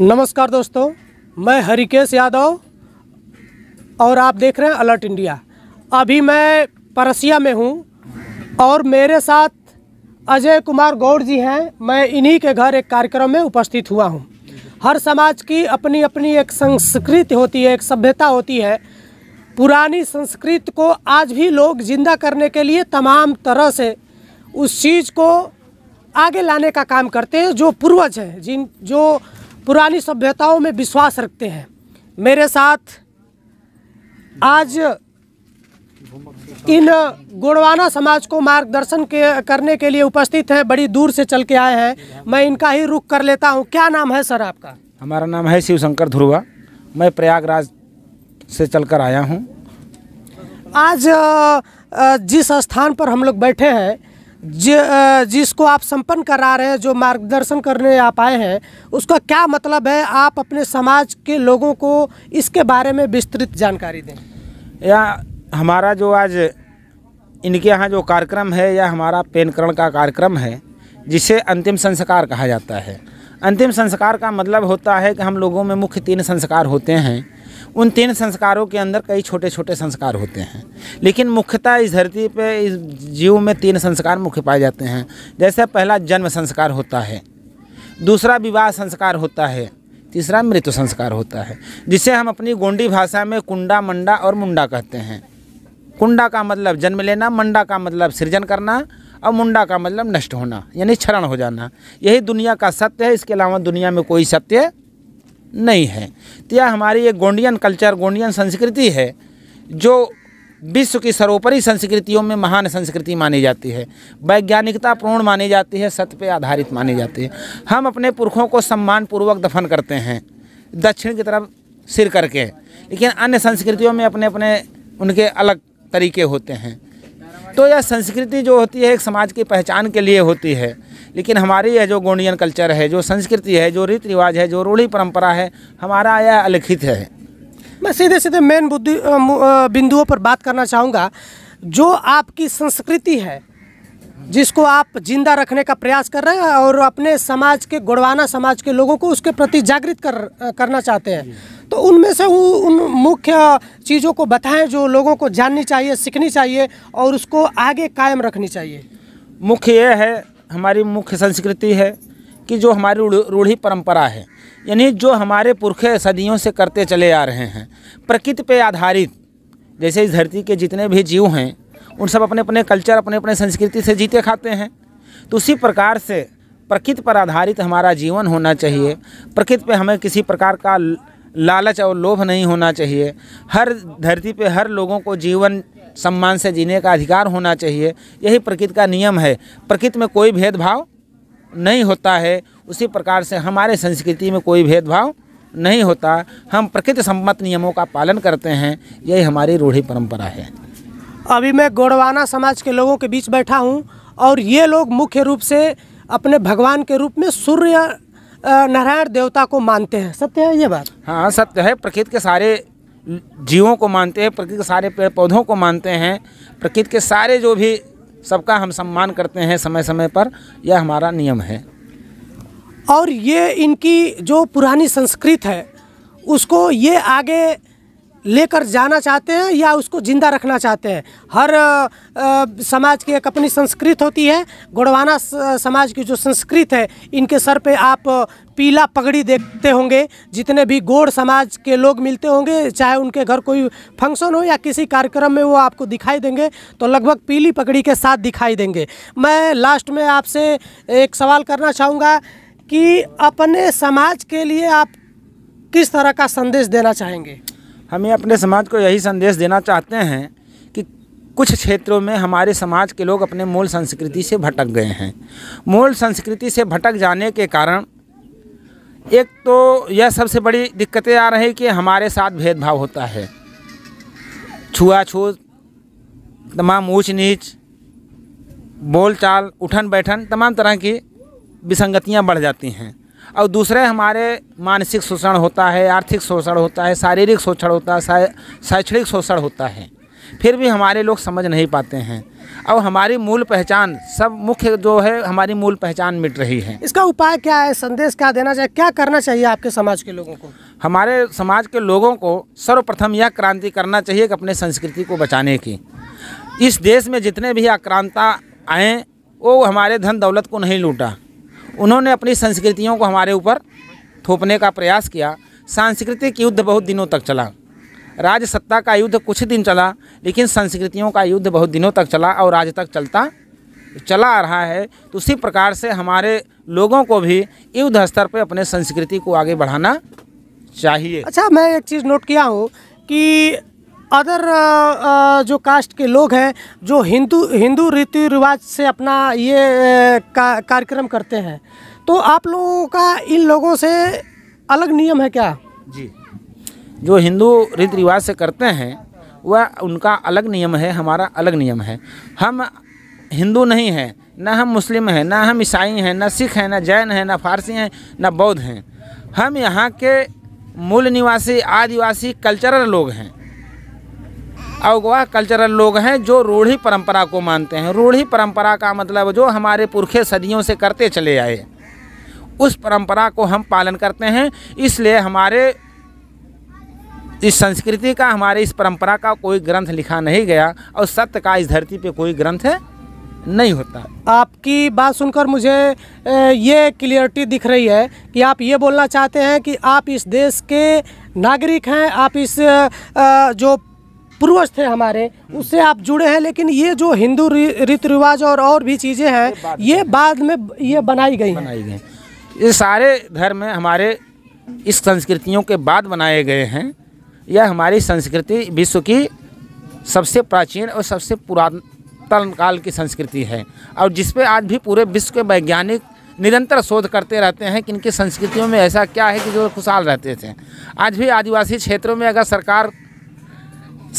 नमस्कार दोस्तों मैं हरिकेश यादव और आप देख रहे हैं अलर्ट इंडिया अभी मैं परसिया में हूँ और मेरे साथ अजय कुमार गौड़ जी हैं मैं इन्हीं के घर एक कार्यक्रम में उपस्थित हुआ हूँ हर समाज की अपनी अपनी एक संस्कृति होती है एक सभ्यता होती है पुरानी संस्कृति को आज भी लोग जिंदा करने के लिए तमाम तरह से उस चीज़ को आगे लाने का काम करते हैं जो पूर्वज हैं जिन जो पुरानी सभ्यताओं में विश्वास रखते हैं मेरे साथ आज इन गोड़वाना समाज को मार्गदर्शन के करने के लिए उपस्थित हैं बड़ी दूर से चल के आए हैं मैं इनका ही रुख कर लेता हूं क्या नाम है सर आपका हमारा नाम है शिवशंकर ध्रुवा मैं प्रयागराज से चलकर आया हूं आज जिस स्थान पर हम लोग बैठे हैं जिसको आप संपन्न करा रहे हैं जो मार्गदर्शन करने आप आए हैं उसका क्या मतलब है आप अपने समाज के लोगों को इसके बारे में विस्तृत जानकारी दें या हमारा जो आज इनके यहाँ जो कार्यक्रम है या हमारा पेनकरण का कार्यक्रम है जिसे अंतिम संस्कार कहा जाता है अंतिम संस्कार का मतलब होता है कि हम लोगों में मुख्य तीन संस्कार होते हैं उन तीन संस्कारों के अंदर कई छोटे छोटे संस्कार होते हैं लेकिन मुख्यतः इस धरती पे इस जीव में तीन संस्कार मुख्य पाए जाते हैं जैसे पहला जन्म संस्कार होता है दूसरा विवाह संस्कार होता है तीसरा मृत्यु संस्कार होता है जिसे हम अपनी गोंडी भाषा में कुंडा मंडा और मुंडा कहते हैं कुंडा का मतलब जन्म लेना मंडा का मतलब सृजन करना और मुंडा का मतलब नष्ट होना यानी क्षरण हो जाना यही दुनिया का सत्य है इसके अलावा दुनिया में कोई सत्य नहीं है तो यह हमारी एक गोंडियन कल्चर गोंडियन संस्कृति है जो विश्व की सर्वोपरि संस्कृतियों में महान संस्कृति मानी जाती है वैज्ञानिकता पूर्ण मानी जाती है सत्य पर आधारित मानी जाती है हम अपने पुरखों को सम्मानपूर्वक दफन करते हैं दक्षिण की तरफ सिर करके लेकिन अन्य संस्कृतियों में अपने अपने उनके अलग तरीके होते हैं तो यह संस्कृति जो होती है एक समाज की पहचान के लिए होती है लेकिन हमारी यह जो गोंडियन कल्चर है जो संस्कृति है जो रीति रिवाज है जो रूढ़ी परंपरा है हमारा यह अलिखित है मैं सीधे सीधे मेन बुद्धि बिंदुओं पर बात करना चाहूँगा जो आपकी संस्कृति है जिसको आप जिंदा रखने का प्रयास कर रहे हैं और अपने समाज के गुड़वाना समाज के लोगों को उसके प्रति जागृत कर करना चाहते हैं तो उनमें से उन मुख्य चीज़ों को बताएं जो लोगों को जाननी चाहिए सीखनी चाहिए और उसको आगे कायम रखनी चाहिए मुख्य यह है हमारी मुख्य संस्कृति है कि जो हमारी रूढ़ी परंपरा है यानी जो हमारे पुरखे सदियों से करते चले आ रहे हैं प्रकृति पे आधारित जैसे इस धरती के जितने भी जीव हैं उन सब अपने अपने कल्चर अपने अपने संस्कृति से जीते खाते हैं तो उसी प्रकार से प्रकृति पर आधारित हमारा जीवन होना चाहिए प्रकृति पे हमें किसी प्रकार का लालच और लोभ नहीं होना चाहिए हर धरती पे हर लोगों को जीवन सम्मान से जीने का अधिकार होना चाहिए यही प्रकृति का नियम है प्रकृति में कोई भेदभाव नहीं होता है उसी प्रकार से हमारे संस्कृति में कोई भेदभाव नहीं होता हम प्रकृति सम्मत नियमों का पालन करते हैं यही हमारी रूढ़ी परंपरा है अभी मैं गोड़वाना समाज के लोगों के बीच बैठा हूँ और ये लोग मुख्य रूप से अपने भगवान के रूप में सूर्य नारायण देवता को मानते हैं सत्य है ये बात हाँ सत्य है प्रकृति के सारे जीवों को मानते हैं प्रकृति के सारे पेड़ पौधों को मानते हैं प्रकृति के सारे जो भी सबका हम सम्मान करते हैं समय समय पर यह हमारा नियम है और ये इनकी जो पुरानी संस्कृत है उसको ये आगे लेकर जाना चाहते हैं या उसको ज़िंदा रखना चाहते हैं हर आ, आ, समाज की एक अपनी संस्कृत होती है गोड़वाना समाज की जो संस्कृत है इनके सर पे आप पीला पगड़ी देखते होंगे जितने भी गोड़ समाज के लोग मिलते होंगे चाहे उनके घर कोई फंक्शन हो या किसी कार्यक्रम में वो आपको दिखाई देंगे तो लगभग पीली पगड़ी के साथ दिखाई देंगे मैं लास्ट में आपसे एक सवाल करना चाहूँगा कि अपने समाज के लिए आप किस तरह का संदेश देना चाहेंगे हमें अपने समाज को यही संदेश देना चाहते हैं कि कुछ क्षेत्रों में हमारे समाज के लोग अपने मूल संस्कृति से भटक गए हैं मूल संस्कृति से भटक जाने के कारण एक तो यह सबसे बड़ी दिक्कतें आ रही कि हमारे साथ भेदभाव होता है छुआछूत तमाम ऊँच नीच बोलचाल उठन बैठन तमाम तरह की विसंगतियाँ बढ़ जाती हैं और दूसरे हमारे मानसिक शोषण होता है आर्थिक शोषण होता है शारीरिक शोषण होता है शैक्षणिक शोषण होता है फिर भी हमारे लोग समझ नहीं पाते हैं और हमारी मूल पहचान सब मुख्य जो है हमारी मूल पहचान मिट रही है इसका उपाय क्या है संदेश क्या देना चाहिए क्या करना चाहिए आपके समाज के लोगों को हमारे समाज के लोगों को सर्वप्रथम यह क्रांति करना चाहिए कि अपने संस्कृति को बचाने की इस देश में जितने भी आक्रांता आए वो हमारे धन दौलत को नहीं लूटा उन्होंने अपनी संस्कृतियों को हमारे ऊपर थोपने का प्रयास किया सांस्कृतिक युद्ध बहुत दिनों तक चला राज सत्ता का युद्ध कुछ दिन चला लेकिन संस्कृतियों का युद्ध बहुत दिनों तक चला और आज तक चलता चला आ रहा है तो उसी प्रकार से हमारे लोगों को भी युद्ध स्तर पर अपने संस्कृति को आगे बढ़ाना चाहिए अच्छा मैं एक चीज़ नोट किया हूँ कि अदर जो कास्ट के लोग हैं जो हिंदू हिंदू रीति रिवाज से अपना ये का, कार्यक्रम करते हैं तो आप लोगों का इन लोगों से अलग नियम है क्या जी जो हिंदू रीति रिवाज से करते हैं वह उनका अलग नियम है हमारा अलग नियम है हम हिंदू नहीं हैं ना हम मुस्लिम हैं ना हम ईसाई हैं ना सिख हैं ना जैन हैं ना फारसी हैं ना बौद्ध हैं हम यहाँ के मूल निवासी आदिवासी कल्चरल लोग हैं अगवा कल्चरल लोग हैं जो रूढ़ी परंपरा को मानते हैं रूढ़ी परंपरा का मतलब जो हमारे पुरखे सदियों से करते चले आए उस परंपरा को हम पालन करते हैं इसलिए हमारे इस संस्कृति का हमारे इस परंपरा का कोई ग्रंथ लिखा नहीं गया और सत्य का इस धरती पे कोई ग्रंथ है नहीं होता आपकी बात सुनकर मुझे ये क्लियरिटी दिख रही है कि आप ये बोलना चाहते हैं कि आप इस देश के नागरिक हैं आप इस जो पूर्वज थे हमारे उससे आप जुड़े हैं लेकिन ये जो हिंदू रीति रिवाज और और भी चीज़ें हैं ये बाद में ये बनाई गई बनाई गई ये सारे धर्म हमारे इस संस्कृतियों के बाद बनाए गए हैं यह हमारी संस्कृति विश्व की सबसे प्राचीन और सबसे पुरातन काल की संस्कृति है और जिसपे आज भी पूरे विश्व के वैज्ञानिक निरंतर शोध करते रहते हैं कि इनकी संस्कृतियों में ऐसा क्या है कि जो खुशहाल रहते थे आज भी आदिवासी क्षेत्रों में अगर सरकार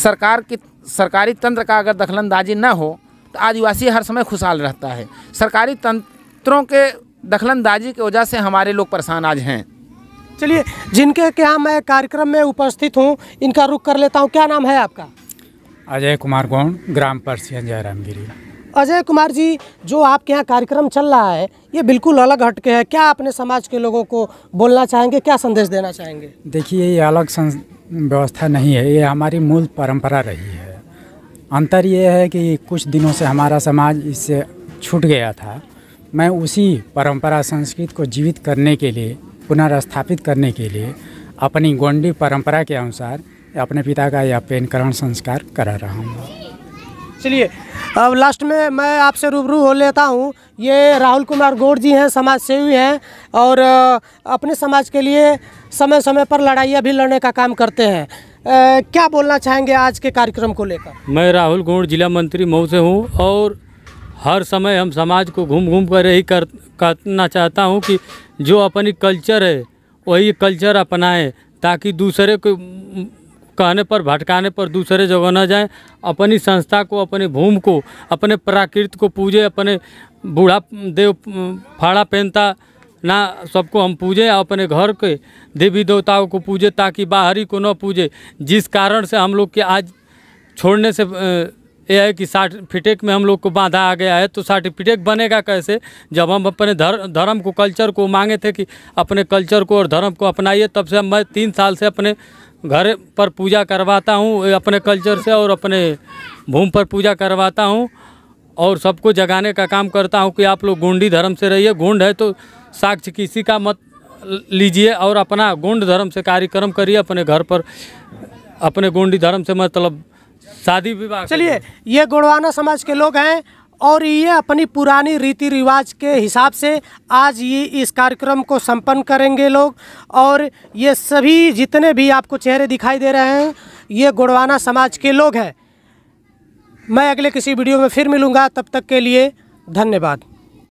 सरकार की सरकारी तंत्र का अगर दखलंदाजी न हो तो आदिवासी हर समय खुशहाल रहता है सरकारी तंत्रों के दखलंदाजी की वजह से हमारे लोग परेशान आज हैं चलिए जिनके क्या मैं कार्यक्रम में उपस्थित हूँ इनका रुख कर लेता हूँ क्या नाम है आपका अजय कुमार गौंड ग्राम परसियन जयरामगिरी अजय कुमार जी जो आपके यहाँ कार्यक्रम चल रहा है ये बिल्कुल अलग हटके है क्या अपने समाज के लोगों को बोलना चाहेंगे क्या संदेश देना चाहेंगे देखिए ये अलग व्यवस्था नहीं है ये हमारी मूल परंपरा रही है अंतर ये है कि कुछ दिनों से हमारा समाज इससे छूट गया था मैं उसी परंपरा संस्कृत को जीवित करने के लिए पुनर्स्थापित करने के लिए अपनी गोंडी परंपरा के अनुसार अपने पिता का यह पेनकरण संस्कार करा रहा हूँ चलिए अब लास्ट में मैं आपसे रूबरू हो लेता हूँ ये राहुल कुमार गौड़ जी हैं समाज सेवी हैं और अपने समाज के लिए समय समय पर लड़ाइयाँ भी लड़ने का काम करते हैं क्या बोलना चाहेंगे आज के कार्यक्रम को लेकर मैं राहुल गौड़ जिला मंत्री मऊ से हूँ और हर समय हम समाज को घूम घूम कर यही कर करना चाहता हूँ कि जो अपनी कल्चर है वही कल्चर अपनाएं ताकि दूसरे को कहने पर भटकाने पर दूसरे जगह न जाएं अपनी संस्था को अपने भूमि को अपने प्राकृत को पूजे अपने बूढ़ा देव फाड़ा पहनता ना सबको हम पूजे अपने घर के देवी देवताओं को पूजे ताकि बाहरी को न पूजे जिस कारण से हम लोग के आज छोड़ने से यह है कि सर्टिफिकेट में हम लोग को बांधा आ गया है तो सर्टिफिकेट बनेगा कैसे जब हम अपने धर, धर्म को कल्चर को मांगे थे कि अपने कल्चर को और धर्म को अपनाइए तब से मैं तीन साल से अपने घर पर पूजा करवाता हूँ अपने कल्चर से और अपने भूमि पर पूजा करवाता हूँ और सबको जगाने का काम करता हूँ कि आप लोग गोंडी धर्म से रहिए गोंड है तो साक्ष किसी का मत लीजिए और अपना गोंड धर्म से कार्यक्रम करिए अपने घर पर अपने गोंडी धर्म से मतलब शादी विवाह चलिए ये गुड़वाना समाज के लोग हैं और ये अपनी पुरानी रीति रिवाज के हिसाब से आज ये इस कार्यक्रम को संपन्न करेंगे लोग और ये सभी जितने भी आपको चेहरे दिखाई दे रहे हैं ये गुड़वाना समाज के लोग हैं मैं अगले किसी वीडियो में फिर मिलूँगा तब तक के लिए धन्यवाद